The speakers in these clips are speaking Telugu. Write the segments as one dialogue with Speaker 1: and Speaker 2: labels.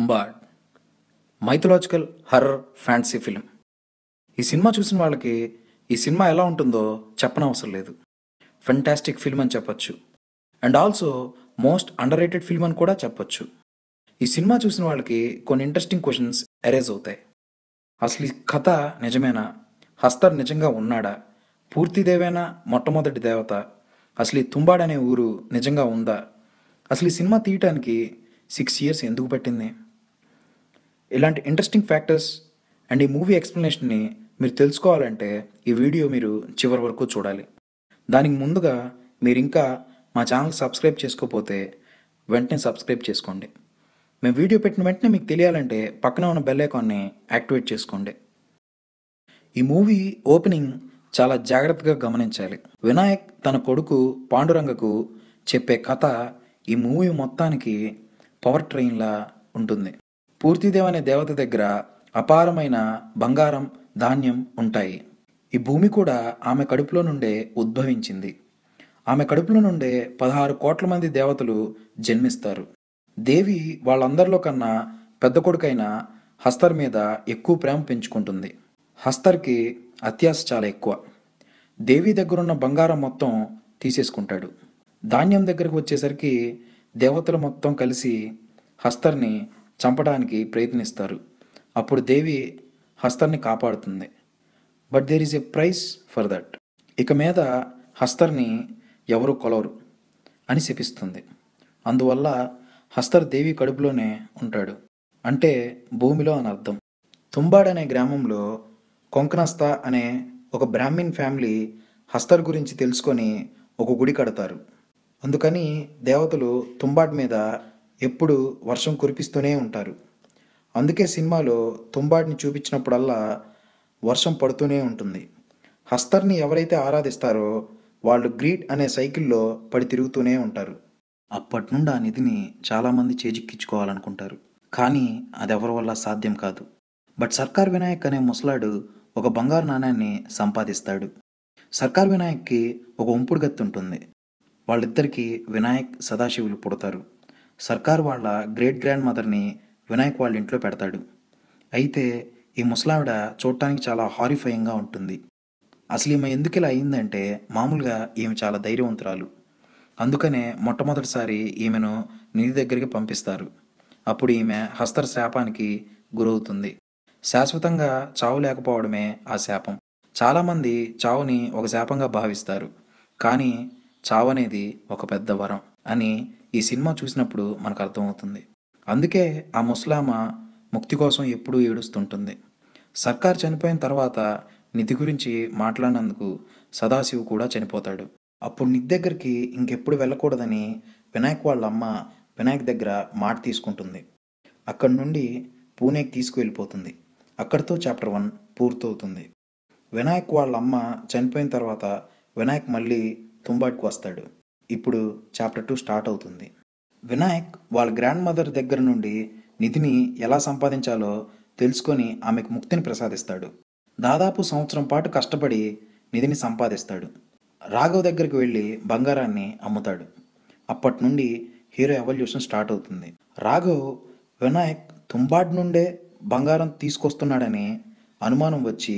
Speaker 1: కుంబాడ్ మైథలాజికల్ హర్రర్ ఫ్యాంటసీ ఫిలిం ఈ సినిమా చూసిన వాళ్ళకి ఈ సినిమా ఎలా ఉంటుందో చెప్పనవసరం లేదు ఫెంటాస్టిక్ ఫిల్మ్ అని చెప్పొచ్చు and also most underrated film అని కూడా చెప్పొచ్చు ఈ సినిమా చూసిన వాళ్ళకి కొన్ని ఇంట్రెస్టింగ్ క్వశ్చన్స్ అరేజ్ అవుతాయి అసలు ఈ కథ నిజమేనా హస్తర్ నిజంగా ఉన్నాడా పూర్తి దేవేనా మొట్టమొదటి దేవత అసలు ఈ తుంబాడనే ఊరు నిజంగా ఉందా అసలు ఈ సినిమా తీయటానికి సిక్స్ ఇయర్స్ ఎందుకు పట్టింది ఇలాంటి ఇంట్రెస్టింగ్ ఫ్యాక్టర్స్ అండ్ ఈ మూవీ ఎక్స్ప్లెనేషన్ని మీరు తెలుసుకోవాలంటే ఈ వీడియో మీరు చివరి వరకు చూడాలి దానికి ముందుగా మీరు ఇంకా మా ఛానల్ సబ్స్క్రైబ్ చేసుకోకపోతే వెంటనే సబ్స్క్రైబ్ చేసుకోండి మేము వీడియో పెట్టిన వెంటనే మీకు తెలియాలంటే పక్కన ఉన్న బెల్ ఐకాన్ని యాక్టివేట్ చేసుకోండి ఈ మూవీ ఓపెనింగ్ చాలా జాగ్రత్తగా గమనించాలి వినాయక్ తన కొడుకు పాండురంగకు చెప్పే కథ ఈ మూవీ మొత్తానికి పవర్ ట్రైన్లా ఉంటుంది పూర్తిదేవ్ అనే దేవత దగ్గర అపారమైన బంగారం ధాన్యం ఉంటాయి ఈ భూమి కూడా ఆమె కడుపులో నుండే ఉద్భవించింది ఆమె కడుపులో నుండే పదహారు కోట్ల మంది దేవతలు జన్మిస్తారు దేవి వాళ్ళందరిలో కన్నా పెద్ద కొడుకైన హస్తర్ మీద ఎక్కువ ప్రేమ పెంచుకుంటుంది హస్తర్కి అత్యాశ చాలా ఎక్కువ దేవి దగ్గరున్న బంగారం మొత్తం తీసేసుకుంటాడు ధాన్యం దగ్గరకు వచ్చేసరికి దేవతలు మొత్తం కలిసి హస్తర్ని చంపడానికి ప్రయత్నిస్తారు అప్పుడు దేవి హస్తర్ని కాపాడుతుంది but there is a price for that ఇక మీద హస్తర్ని ఎవరు కొలవరు అని శపిస్తుంది అందువల్ల హస్తర్ దేవి కడుపులోనే ఉంటాడు అంటే భూమిలో అని అర్థం తుంబాడ్ అనే గ్రామంలో కొంకణస్థ అనే ఒక బ్రాహ్మిన్ ఫ్యామిలీ హస్తర్ గురించి తెలుసుకొని ఒక గుడి కడతారు అందుకని దేవతలు తుంబాడ్ మీద ఎప్పుడు వర్షం కురిపిస్తూనే ఉంటారు అందుకే సినిమాలో తుంబాడిని చూపించినప్పుడల్లా వర్షం పడుతూనే ఉంటుంది హస్తర్ని ఎవరైతే ఆరాధిస్తారో వాళ్ళు గ్రీట్ అనే సైకిల్లో పడి తిరుగుతూనే ఉంటారు అప్పటి నుండి ఆ నిధిని చాలామంది చేజిక్కించుకోవాలనుకుంటారు కానీ అది ఎవరి వల్ల సాధ్యం కాదు బట్ సర్కార్ వినాయక్ అనే ముసలాడు ఒక బంగారు నాణ్యాన్ని సంపాదిస్తాడు సర్కార్ వినాయక్కి ఒక ఉంపుడు గత్తి ఉంటుంది వాళ్ళిద్దరికీ వినాయక్ సదాశివులు పుడతారు సర్కార్ వాళ్ళ గ్రేట్ గ్రాండ్ మదర్ని వినాయక్ వాళ్ళ ఇంట్లో పెడతాడు అయితే ఈ ముసలావిడ చూడటానికి చాలా హారిఫయింగ్గా ఉంటుంది అసలు ఈమె ఎందుకు ఇలా అయిందంటే మామూలుగా ఈమె చాలా ధైర్యవంతురాలు అందుకనే మొట్టమొదటిసారి ఈమెను నిధి దగ్గరికి పంపిస్తారు అప్పుడు ఈమె హస్తర శాపానికి గురవుతుంది శాశ్వతంగా చావు లేకపోవడమే ఆ శాపం చాలామంది చావుని ఒక శాపంగా భావిస్తారు కానీ చావు అనేది ఒక పెద్ద వరం అని ఈ సినిమా చూసినప్పుడు మనకు అర్థమవుతుంది అందుకే ఆ ముస్లామ ముక్తి కోసం ఎప్పుడూ ఏడుస్తుంటుంది సర్కార్ చనిపోయిన తర్వాత నిధి గురించి మాట్లాడినందుకు సదాశివు కూడా చనిపోతాడు అప్పుడు నిధి దగ్గరికి ఇంకెప్పుడు వెళ్ళకూడదని వినాయక్ వాళ్ళ అమ్మ వినాయక్ దగ్గర మాట తీసుకుంటుంది అక్కడి నుండి పూణేకి తీసుకువెళ్ళిపోతుంది అక్కడితో చాప్టర్ వన్ పూర్తవుతుంది వినాయక్ వాళ్ళ అమ్మ చనిపోయిన తర్వాత వినాయక్ మళ్ళీ తుంబాటికి వస్తాడు ఇప్పుడు చాప్టర్ టూ స్టార్ట్ అవుతుంది వినాయక్ వాళ్ళ గ్రాండ్ మదర్ దగ్గర నుండి నిధిని ఎలా సంపాదించాలో తెలుసుకొని ఆమెకు ముక్తిని ప్రసాదిస్తాడు దాదాపు సంవత్సరం పాటు కష్టపడి నిధిని సంపాదిస్తాడు రాఘవ్ దగ్గరికి వెళ్ళి బంగారాన్ని అమ్ముతాడు అప్పటి నుండి హీరో ఎవల్యూషన్ స్టార్ట్ అవుతుంది రాఘవ్ వినాయక్ తుంబాడ్ నుండే బంగారం తీసుకొస్తున్నాడని అనుమానం వచ్చి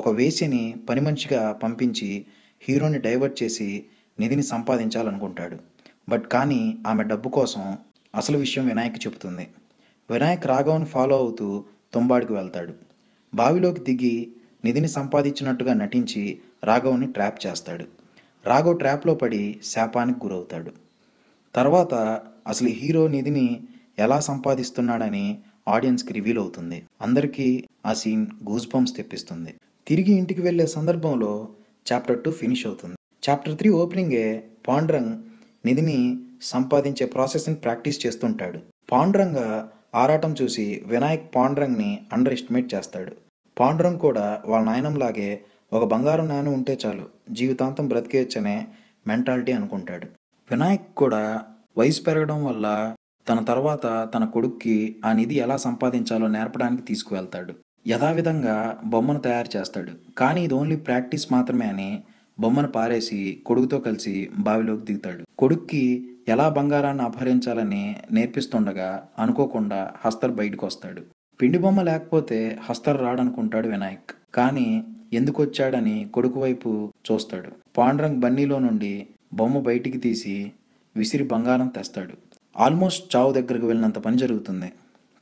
Speaker 1: ఒక వేసిని పని మనిషిగా పంపించి హీరోని డైవర్ట్ చేసి నిధిని సంపాదించాలనుకుంటాడు బట్ కానీ ఆమె డబ్బు కోసం అసలు విషయం వినాయక్ చెబుతుంది వినాయక్ రాఘవన్ ఫాలో అవుతూ తుంబాడికి వెళ్తాడు బావిలోకి దిగి నిధిని సంపాదించినట్టుగా నటించి రాఘవ్ని ట్రాప్ చేస్తాడు రాఘవ్ ట్రాప్లో పడి శాపానికి గురవుతాడు తర్వాత అసలు హీరో నిధిని ఎలా సంపాదిస్తున్నాడని ఆడియన్స్కి రివీల్ అవుతుంది అందరికీ ఆ సీన్ గూజ్ బంప్స్ తెప్పిస్తుంది తిరిగి ఇంటికి వెళ్ళే సందర్భంలో చాప్టర్ టూ ఫినిష్ అవుతుంది చాప్టర్ త్రీ ఓపెనింగే పాండ్రంగ్ నిధిని సంపాదించే ప్రాసెస్ని ప్రాక్టీస్ చేస్తుంటాడు పాండ్రంగ ఆరాటం చూసి వినాయక్ పాండ్రంగ్ని అండర్ ఎస్టిమేట్ చేస్తాడు పాండ్రంగ్ కూడా వాళ్ళ నాయనంలాగే ఒక బంగారం నాయనం ఉంటే చాలు జీవితాంతం బ్రతికేయచ్చనే మెంటాలిటీ అనుకుంటాడు వినాయక్ కూడా వయసు పెరగడం వల్ల తన తర్వాత తన కొడుక్కి ఆ నిధి ఎలా సంపాదించాలో నేర్పడానికి తీసుకువెళ్తాడు యథావిధంగా బొమ్మను తయారు చేస్తాడు కానీ ఇది ఓన్లీ ప్రాక్టీస్ మాత్రమే అని బొమ్మను పారేసి కొడుకుతో కలిసి బావిలోకి దిగుతాడు కొడుక్కి ఎలా బంగారాన్ని అపహరించాలని నేర్పిస్తుండగా అనుకోకుండా హస్తర్ బయటకు వస్తాడు పిండి బొమ్మ లేకపోతే హస్తర్ రాడనుకుంటాడు వినాయక్ కానీ ఎందుకు వచ్చాడని కొడుకు వైపు చూస్తాడు పాండ్రంగ్ బన్నీలో నుండి బొమ్మ బయటికి తీసి విసిరి బంగారం తెస్తాడు ఆల్మోస్ట్ చావు దగ్గరకు వెళ్ళినంత పని జరుగుతుంది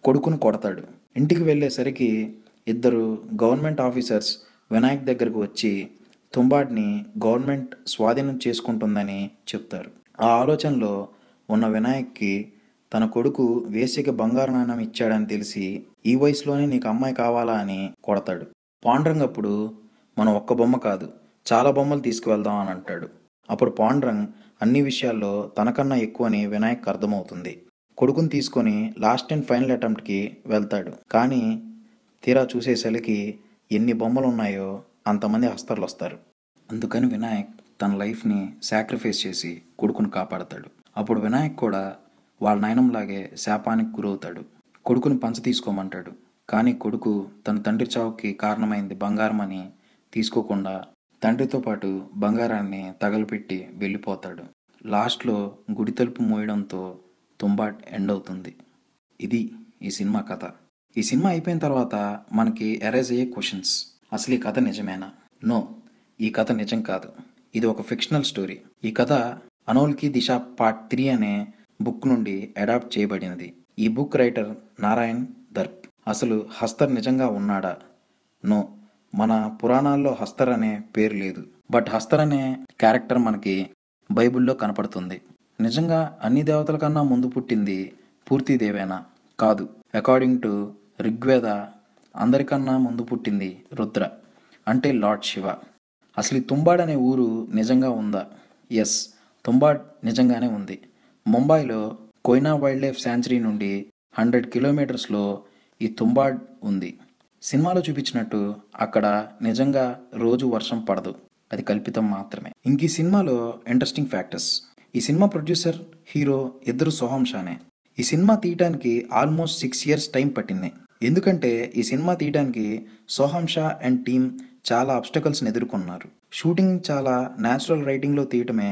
Speaker 1: కొడుకును కొడతాడు ఇంటికి వెళ్ళేసరికి ఇద్దరు గవర్నమెంట్ ఆఫీసర్స్ వినాయక్ దగ్గరకు వచ్చి తుంబాడిని గవర్నమెంట్ స్వాధీనం చేసుకుంటుందని చెప్తారు ఆ ఆలోచనలో ఉన్న వినాయక్కి తన కొడుకు వేసికి బంగారు నాణ్యం ఇచ్చాడని తెలిసి ఈ వయసులోనే నీకు అమ్మాయి కావాలా అని కొడతాడు పాండ్రంగ్ అప్పుడు మనం ఒక్క బొమ్మ కాదు చాలా బొమ్మలు తీసుకువెళ్దాం అని అంటాడు అప్పుడు పాండ్రంగ్ అన్ని విషయాల్లో తనకన్నా ఎక్కువని వినాయక్ అర్థమవుతుంది కొడుకుని తీసుకొని లాస్ట్ అండ్ ఫైనల్ అటెంప్ట్కి వెళ్తాడు కానీ తీరా చూసేసరికి ఎన్ని బొమ్మలు ఉన్నాయో అంతమంది హస్తాలు వస్తారు అందుకని వినాయక్ తన లైఫ్ని సాక్రిఫైస్ చేసి కొడుకును కాపాడతాడు అప్పుడు వినాయక్ కూడా వాళ్ళ నయనంలాగే శాపానికి గురవుతాడు కొడుకును పంచ తీసుకోమంటాడు కానీ కొడుకు తన తండ్రి చావుకి కారణమైంది బంగారం అని తీసుకోకుండా తండ్రితో పాటు బంగారాన్ని తగలపెట్టి వెళ్ళిపోతాడు లాస్ట్లో గుడి తలుపు మోయడంతో తుంబాట్ ఎండ్ అవుతుంది ఇది ఈ సినిమా కథ ఈ సినిమా అయిపోయిన తర్వాత మనకి ఎరేజ్ అయ్యే క్వశ్చన్స్ అసలు ఈ కథ నిజమేనా నో ఈ కథ నిజం కాదు ఇది ఒక ఫిక్షనల్ స్టోరీ ఈ కథ అనోల్కి దిశ పార్ట్ త్రీ అనే బుక్ నుండి అడాప్ట్ చేయబడినది ఈ బుక్ రైటర్ నారాయణ్ దర్ప్ అసలు హస్తర్ నిజంగా ఉన్నాడా నో మన పురాణాల్లో హస్తర్ అనే పేరు లేదు బట్ హస్తర్ అనే క్యారెక్టర్ మనకి బైబిల్లో కనపడుతుంది నిజంగా అన్ని దేవతల కన్నా ముందు పుట్టింది పూర్తి దేవేనా కాదు అకార్డింగ్ టు ఋగ్వేద అందరికన్నా ముందు పుట్టింది రుద్ర అంటే లార్డ్ శివ అసలు ఈ తుంబాడ్ అనే ఊరు నిజంగా ఉందా ఎస్ తుంబాడ్ నిజంగానే ఉంది ముంబైలో కోయినా వైల్డ్ లైఫ్ శాంచురీ నుండి హండ్రెడ్ కిలోమీటర్స్లో ఈ తుంబాడ్ ఉంది సినిమాలో చూపించినట్టు అక్కడ నిజంగా రోజు వర్షం పడదు అది కల్పితం మాత్రమే ఇంక ఈ సినిమాలో ఇంట్రెస్టింగ్ ఫ్యాక్టర్స్ ఈ సినిమా ప్రొడ్యూసర్ హీరో ఇద్దరు సోహం షానే ఈ సినిమా తీయటానికి ఆల్మోస్ట్ సిక్స్ ఇయర్స్ టైం పట్టింది ఎందుకంటే ఈ సినిమా తీయడానికి సోహం షా అండ్ టీమ్ చాలా అబ్స్టకల్స్ని ఎదుర్కొన్నారు షూటింగ్ చాలా న్యాచురల్ రైటింగ్లో తీయటమే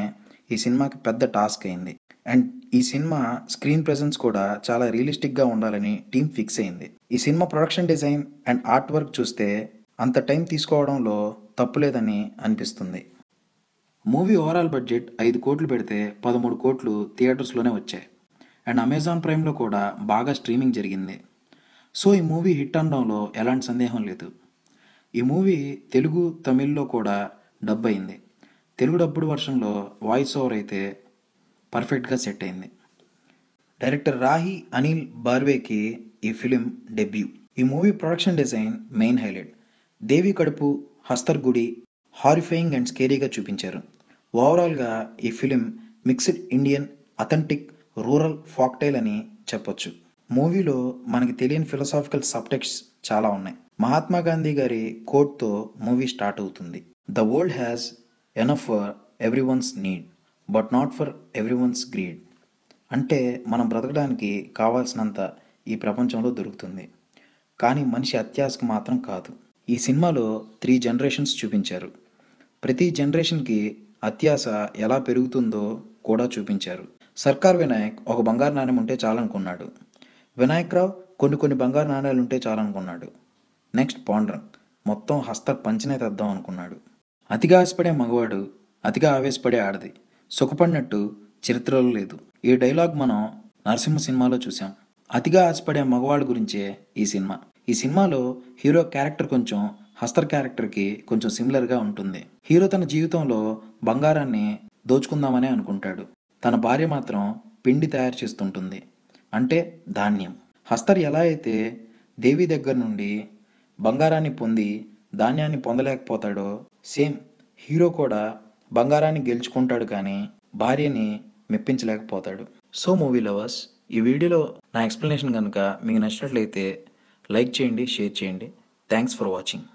Speaker 1: ఈ సినిమాకి పెద్ద టాస్క్ అయింది అండ్ ఈ సినిమా స్క్రీన్ ప్రెజెన్స్ కూడా చాలా రియలిస్టిక్గా ఉండాలని టీం ఫిక్స్ అయింది ఈ cinema production design and art work చూస్తే అంత టైం తీసుకోవడంలో తప్పులేదని అనిపిస్తుంది మూవీ ఓవరాల్ బడ్జెట్ ఐదు కోట్లు పెడితే పదమూడు కోట్లు థియేటర్స్లోనే వచ్చాయి అండ్ అమెజాన్ ప్రైమ్లో కూడా బాగా స్ట్రీమింగ్ జరిగింది సో ఈ మూవీ హిట్ అనడంలో ఎలాంటి సందేహం లేదు ఈ మూవీ తెలుగు తమిళ్లో కూడా డబ్ అయింది తెలుగు డబ్బుడు వర్షన్లో వాయిస్ ఓవర్ అయితే పర్ఫెక్ట్గా సెట్ అయింది డైరెక్టర్ రాహి అనిల్ బార్వేకి ఈ ఫిలిం డెబ్యూ ఈ movie production design main highlight Devi కడుపు హస్తర్ గుడి హారిఫైయింగ్ అండ్ స్కేరీగా చూపించారు ఓవరాల్గా ఈ film mixed Indian authentic rural folktale అని చెప్పొచ్చు మూవీలో మనకి తెలియని ఫిలాసాఫికల్ సబ్టెక్స్ చాలా ఉన్నాయి మహాత్మా గాంధీ గారి కోట్తో మూవీ స్టార్ట్ అవుతుంది the world has enough for everyone's need but not for everyone's greed అంటే మనం బ్రతకడానికి కావాల్సినంత ఈ ప్రపంచంలో దొరుకుతుంది కానీ మనిషి అత్యాశకు మాత్రం కాదు ఈ సినిమాలో త్రీ జనరేషన్స్ చూపించారు ప్రతి జనరేషన్కి అత్యాశ ఎలా పెరుగుతుందో కూడా చూపించారు సర్కార్ వినాయక్ ఒక బంగారు నాణ్యం ఉంటే చాలనుకున్నాడు వినాయకరావు కొన్ని కొన్ని బంగారు నాణ్యాలు ఉంటే చాలనుకున్నాడు నెక్స్ట్ పాండ్రన్ మొత్తం హస్త పంచనే తెద్దాం అనుకున్నాడు అతిగా ఆశపడే మగవాడు అతిగా ఆవేశపడే ఆడది సుఖపడినట్టు చరిత్రలో లేదు ఈ డైలాగ్ మనం నరసింహ సినిమాలో చూసాం అతిగా ఆశపడే మగవాడు గురించే ఈ సినిమా ఈ సినిమాలో హీరో క్యారెక్టర్ కొంచెం హస్తర్ క్యారెక్టర్కి కొంచెం సిమిలర్గా ఉంటుంది హీరో తన జీవితంలో బంగారాన్ని దోచుకుందామనే అనుకుంటాడు తన భార్య మాత్రం పిండి తయారు చేస్తుంటుంది అంటే ధాన్యం హస్తర్ ఎలా అయితే దేవి దగ్గర నుండి బంగారాన్ని పొంది ధాన్యాన్ని పొందలేకపోతాడో సేమ్ హీరో కూడా బంగారాన్ని గెలుచుకుంటాడు కానీ భార్యని మెప్పించలేకపోతాడు సో మూవీ లవర్స్ ఈ వీడియోలో నా ఎక్స్ప్లెనేషన్ కనుక మీకు నచ్చినట్లయితే లైక్ చేయండి షేర్ చేయండి థ్యాంక్స్ ఫర్ వాచింగ్